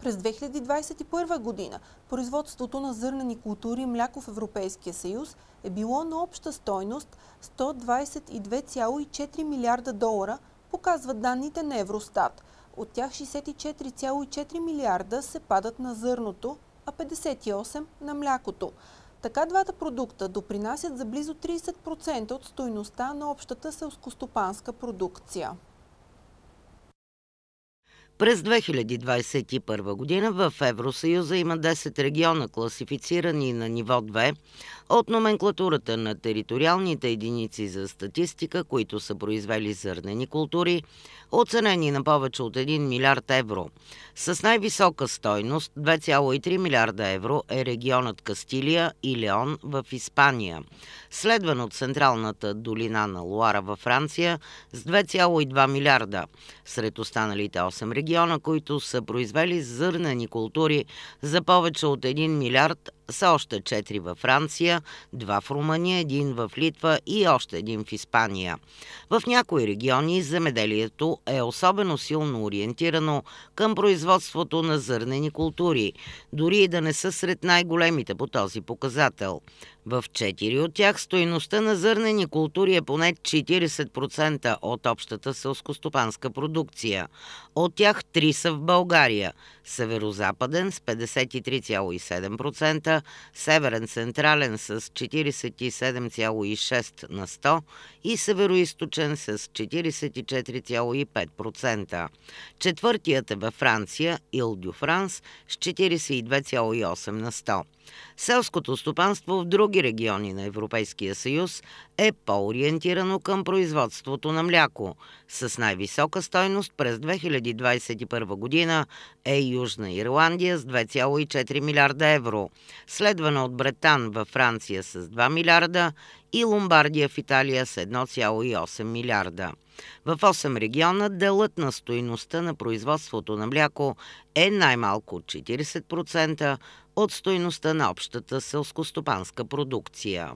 През 2021 година производството на зърнени култури и мляко в Европейския съюз е било на обща стойност 122,4 милиарда долара, показват данните на Евростат. От тях 64,4 милиарда се падат на зърното, а 58 на млякото. Така двата продукта допринасят за близо 30% от стойността на общата селскостопанска продукция. През 2021 година в Евросъюза има 10 региона, класифицирани на ниво 2, от номенклатурата на териториалните единици за статистика, които са произвели зърнени култури, оценени на повече от 1 милиард евро. С най-висока стойност 2,3 милиарда евро е регионът Кастилия и Леон в Испания, следван от Централната долина на Луара във Франция с 2,2 милиарда. Сред останалите 8 региона, които са произвели зърнени култури за повече от 1 милиард са още 4 във Франция, 2 в Румъния, 1 в Литва и още един в Испания. В някои региони земеделието е особено силно ориентирано към производството на зърнени култури, дори и да не са сред най-големите по този показател. В 4 от тях стоиността на зърнени култури е поне 40% от общата селскостопанска продукция. От тях 3 са в България – Северозападен с 53,7%, Северен Централен с 47,6 на 100 и Североисточен с 44,5%. Четвъртият е във Франция, Ил Дю Франс с 42,8 на 100. Селското стопанство в други региони на Европейския съюз е по-ориентирано към производството на мляко. С най-висока стойност през 2021 година е Южна Ирландия с 2,4 милиарда евро, следвана от Бретан във Франция с 2 милиарда и Ломбардия в Италия с 1,8 милиарда. В 8 региона делът на стоиността на производството на мляко е най-малко 40%, от стойността на общата селскостопанска продукция.